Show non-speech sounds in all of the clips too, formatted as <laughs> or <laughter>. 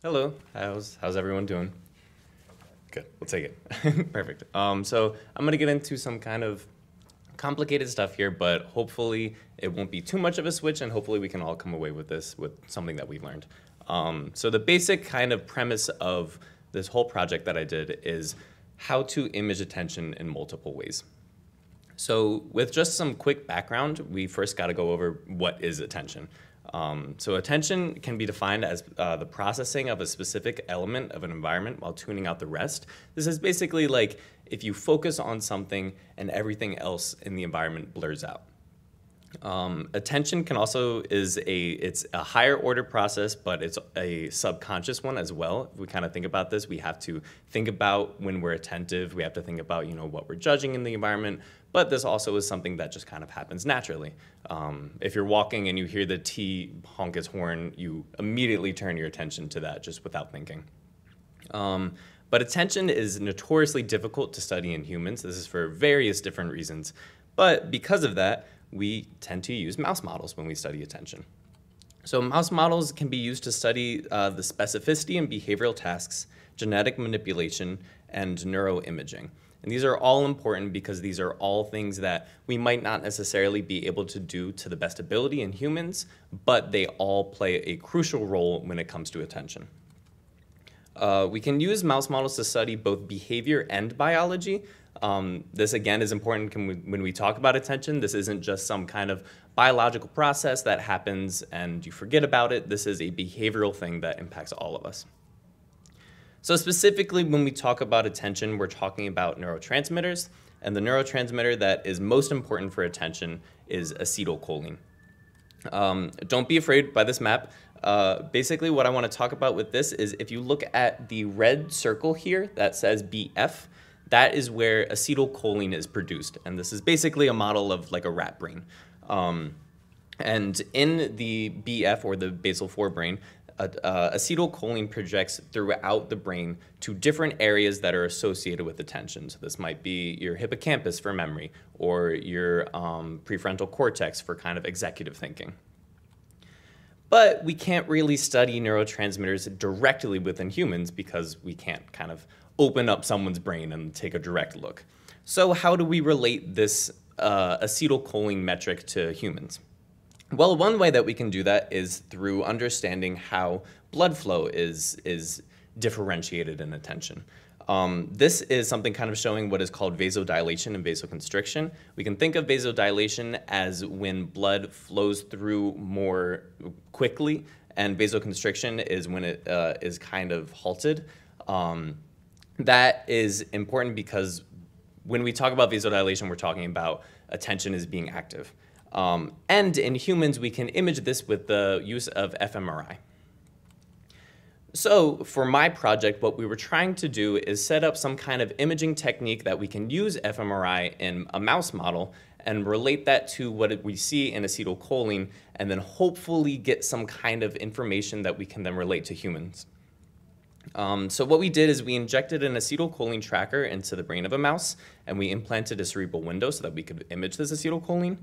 Hello. How's how's everyone doing? Good. We'll take it. <laughs> Perfect. Um, so I'm gonna get into some kind of complicated stuff here, but hopefully it won't be too much of a switch, and hopefully we can all come away with this with something that we have learned. Um, so the basic kind of premise of this whole project that I did is how to image attention in multiple ways. So with just some quick background, we first got to go over what is attention. Um, so attention can be defined as uh, the processing of a specific element of an environment while tuning out the rest. This is basically like if you focus on something and everything else in the environment blurs out. Um, attention can also is a it's a higher order process, but it's a subconscious one as well. If we kind of think about this, we have to think about when we're attentive. We have to think about you know what we're judging in the environment. But this also is something that just kind of happens naturally. Um, if you're walking and you hear the T honk its horn, you immediately turn your attention to that just without thinking. Um, but attention is notoriously difficult to study in humans. This is for various different reasons. But because of that, we tend to use mouse models when we study attention. So mouse models can be used to study uh, the specificity and behavioral tasks, genetic manipulation, and neuroimaging. And these are all important because these are all things that we might not necessarily be able to do to the best ability in humans, but they all play a crucial role when it comes to attention. Uh, we can use mouse models to study both behavior and biology, um, this again is important we, when we talk about attention. This isn't just some kind of biological process that happens and you forget about it. This is a behavioral thing that impacts all of us. So specifically when we talk about attention, we're talking about neurotransmitters and the neurotransmitter that is most important for attention is acetylcholine. Um, don't be afraid by this map. Uh, basically what I wanna talk about with this is if you look at the red circle here that says BF, that is where acetylcholine is produced. And this is basically a model of like a rat brain. Um, and in the BF or the basal forebrain, uh, uh, acetylcholine projects throughout the brain to different areas that are associated with attention. So this might be your hippocampus for memory or your um, prefrontal cortex for kind of executive thinking. But we can't really study neurotransmitters directly within humans because we can't kind of open up someone's brain and take a direct look. So how do we relate this uh, acetylcholine metric to humans? Well, one way that we can do that is through understanding how blood flow is, is differentiated in attention. Um, this is something kind of showing what is called vasodilation and vasoconstriction. We can think of vasodilation as when blood flows through more quickly, and vasoconstriction is when it uh, is kind of halted. Um, that is important because when we talk about vasodilation, we're talking about attention as being active. Um, and in humans, we can image this with the use of fMRI. So for my project, what we were trying to do is set up some kind of imaging technique that we can use fMRI in a mouse model and relate that to what we see in acetylcholine and then hopefully get some kind of information that we can then relate to humans. Um, so what we did is we injected an acetylcholine tracker into the brain of a mouse, and we implanted a cerebral window so that we could image this acetylcholine.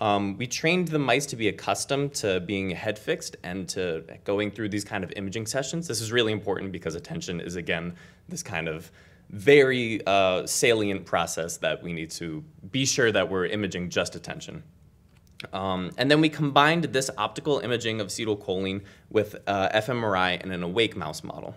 Um, we trained the mice to be accustomed to being head fixed and to going through these kind of imaging sessions. This is really important because attention is, again, this kind of very uh, salient process that we need to be sure that we're imaging just attention. Um, and then we combined this optical imaging of acetylcholine with uh, fMRI in an awake mouse model.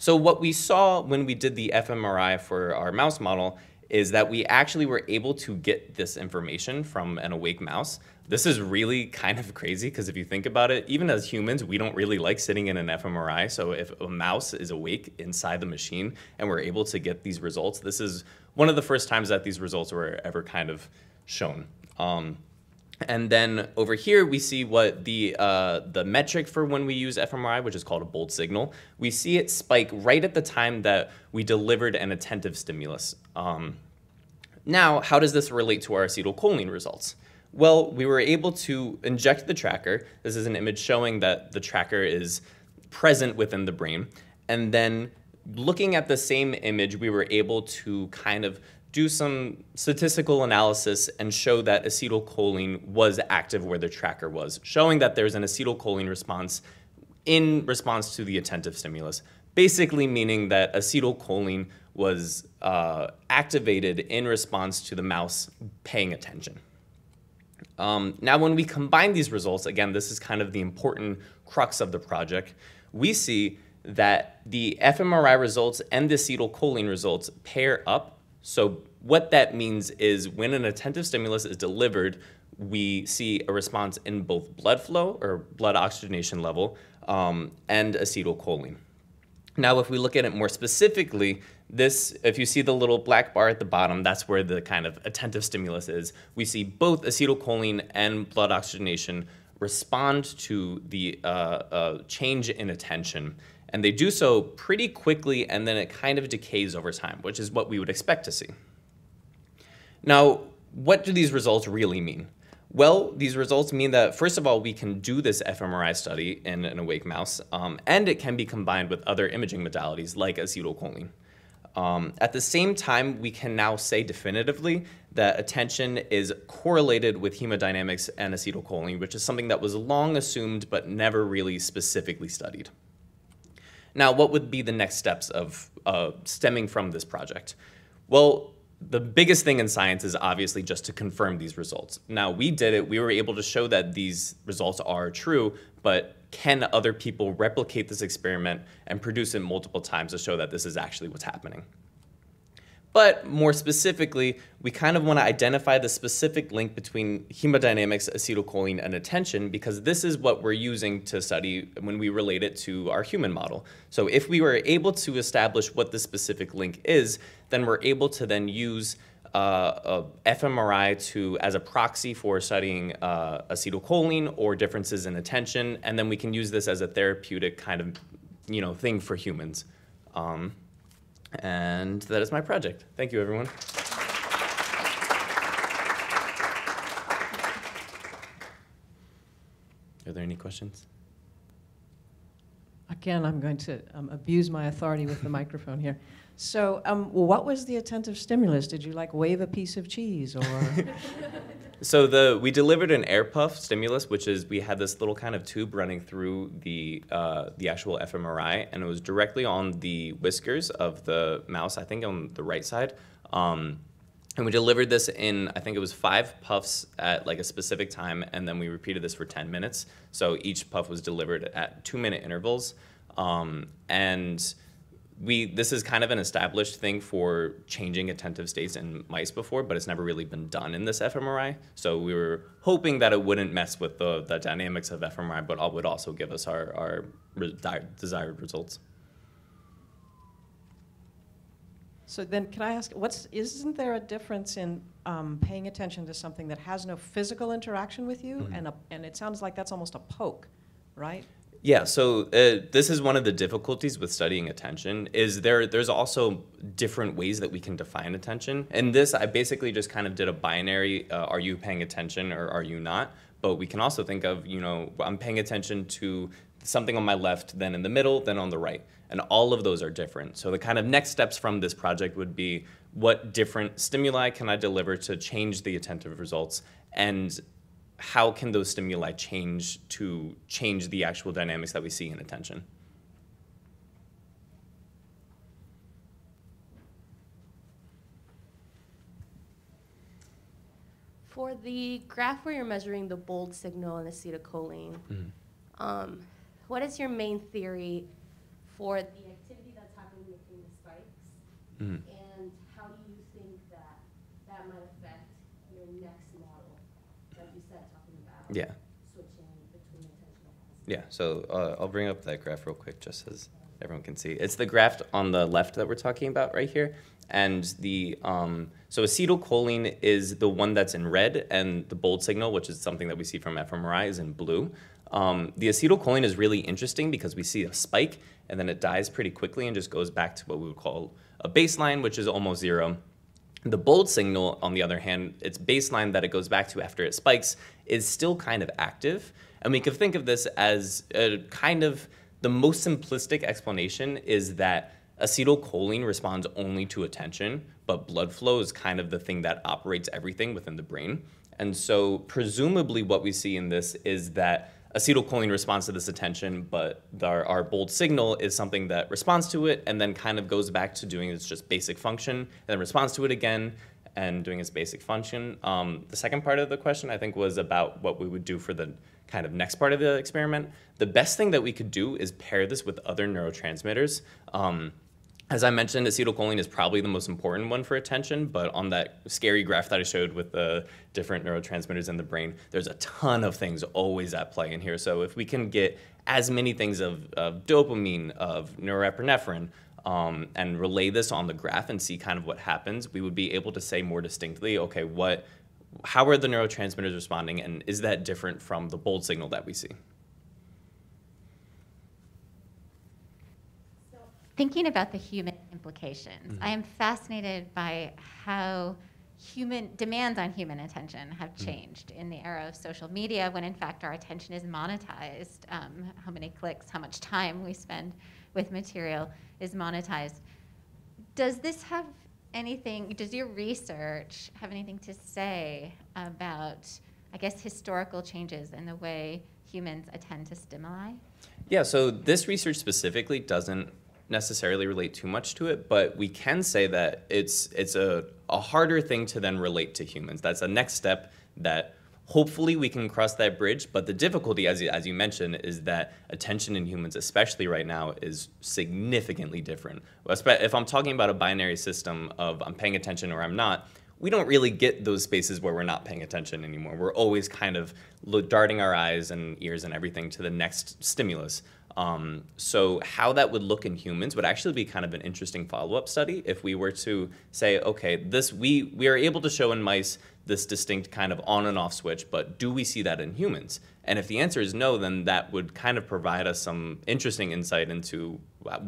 So what we saw when we did the fMRI for our mouse model is that we actually were able to get this information from an awake mouse. This is really kind of crazy because if you think about it, even as humans, we don't really like sitting in an fMRI. So if a mouse is awake inside the machine and we're able to get these results, this is one of the first times that these results were ever kind of shown. Um, and then over here, we see what the, uh, the metric for when we use fMRI, which is called a bold signal, we see it spike right at the time that we delivered an attentive stimulus. Um, now, how does this relate to our acetylcholine results? Well, we were able to inject the tracker. This is an image showing that the tracker is present within the brain. And then looking at the same image, we were able to kind of do some statistical analysis and show that acetylcholine was active where the tracker was, showing that there's an acetylcholine response in response to the attentive stimulus, basically meaning that acetylcholine was uh, activated in response to the mouse paying attention. Um, now, when we combine these results, again, this is kind of the important crux of the project, we see that the fMRI results and the acetylcholine results pair up so what that means is when an attentive stimulus is delivered, we see a response in both blood flow or blood oxygenation level um, and acetylcholine. Now, if we look at it more specifically, this, if you see the little black bar at the bottom, that's where the kind of attentive stimulus is. We see both acetylcholine and blood oxygenation respond to the uh, uh, change in attention. And they do so pretty quickly, and then it kind of decays over time, which is what we would expect to see. Now, what do these results really mean? Well, these results mean that, first of all, we can do this fMRI study in an awake mouse, um, and it can be combined with other imaging modalities like acetylcholine. Um, at the same time, we can now say definitively that attention is correlated with hemodynamics and acetylcholine, which is something that was long assumed but never really specifically studied. Now, what would be the next steps of uh, stemming from this project? Well, the biggest thing in science is obviously just to confirm these results. Now, we did it, we were able to show that these results are true, but can other people replicate this experiment and produce it multiple times to show that this is actually what's happening? But more specifically, we kind of want to identify the specific link between hemodynamics, acetylcholine, and attention because this is what we're using to study when we relate it to our human model. So if we were able to establish what the specific link is, then we're able to then use uh, fMRI to as a proxy for studying uh, acetylcholine or differences in attention, and then we can use this as a therapeutic kind of you know thing for humans. Um, and that is my project. Thank you, everyone. Are there any questions? again, I'm going to um, abuse my authority with the <laughs> microphone here. So, um, what was the attentive stimulus? Did you like wave a piece of cheese or? <laughs> so the we delivered an air puff stimulus, which is we had this little kind of tube running through the uh, the actual fMRI, and it was directly on the whiskers of the mouse. I think on the right side. Um, and we delivered this in, I think it was five puffs at like a specific time, and then we repeated this for 10 minutes. So each puff was delivered at two minute intervals. Um, and we this is kind of an established thing for changing attentive states in mice before, but it's never really been done in this fMRI. So we were hoping that it wouldn't mess with the, the dynamics of fMRI, but would also give us our, our re desired results. So then, can I ask, what's isn't there a difference in um, paying attention to something that has no physical interaction with you, mm-hmm. and a, and it sounds like that's almost a poke, right? Yeah. So uh, this is one of the difficulties with studying attention is there. There's also different ways that we can define attention, and this I basically just kind of did a binary: uh, Are you paying attention or are you not? But we can also think of, you know, I'm paying attention to something on my left, then in the middle, then on the right. And all of those are different. So the kind of next steps from this project would be what different stimuli can I deliver to change the attentive results and how can those stimuli change to change the actual dynamics that we see in attention? For the graph where you're measuring the bold signal and acetylcholine, mm um, what is your main theory for the activity that's happening between the spikes? mm And how do you think that that might affect your next model that you said talking about? Yeah. Switching between attentional Yeah, so uh, I'll bring up that graph real quick just as everyone can see. It's the graph on the left that we're talking about right here. And the um, so acetylcholine is the one that's in red, and the bold signal, which is something that we see from fMRI, is in blue. Um, the acetylcholine is really interesting because we see a spike and then it dies pretty quickly and just goes back to what we would call a baseline, which is almost zero. The bold signal, on the other hand, its baseline that it goes back to after it spikes is still kind of active. And we could think of this as a kind of the most simplistic explanation is that Acetylcholine responds only to attention, but blood flow is kind of the thing that operates everything within the brain. And so, presumably, what we see in this is that acetylcholine responds to this attention, but our, our, bold signal is something that responds to it and then kind of goes back to doing its just basic function and then responds to it again and doing its basic function. Um, the second part of the question, I think, was about what we would do for the kind of next part of the experiment. The best thing that we could do is pair this with other neurotransmitters. Um, as I mentioned, acetylcholine is probably the most important one for attention, but on that scary graph that I showed with the different neurotransmitters in the brain, there's a ton of things always at play in here. So if we can get as many things of, of dopamine, of norepinephrine, um, and relay this on the graph and see kind of what happens, we would be able to say more distinctly, okay, what, how are the neurotransmitters responding, and is that different from the bold signal that we see? thinking about the human implications, mm-hmm. I am fascinated by how human demands on human attention have mm-hmm. changed in the era of social media when in fact our attention is monetized um, how many clicks how much time we spend with material is monetized does this have anything does your research have anything to say about i guess historical changes in the way humans attend to stimuli yeah so this research specifically doesn't necessarily relate too much to it, but we can say that it's it's a, a harder thing to then relate to humans. That's a next step that hopefully we can cross that bridge. But the difficulty, as you, as you mentioned, is that attention in humans, especially right now, is significantly different. If I'm talking about a binary system of I'm paying attention or I'm not, we don't really get those spaces where we're not paying attention anymore. We're always kind of darting our eyes and ears and everything to the next stimulus. Um, so how that would look in humans would actually be kind of an interesting follow-up study if we were to say, okay, this we we are able to show in mice this distinct kind of on and off switch, but do we see that in humans? And if the answer is no, then that would kind of provide us some interesting insight into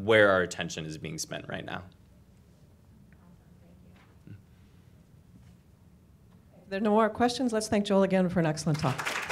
where our attention is being spent right now. If there are no more questions. Let's thank Joel again for an excellent talk.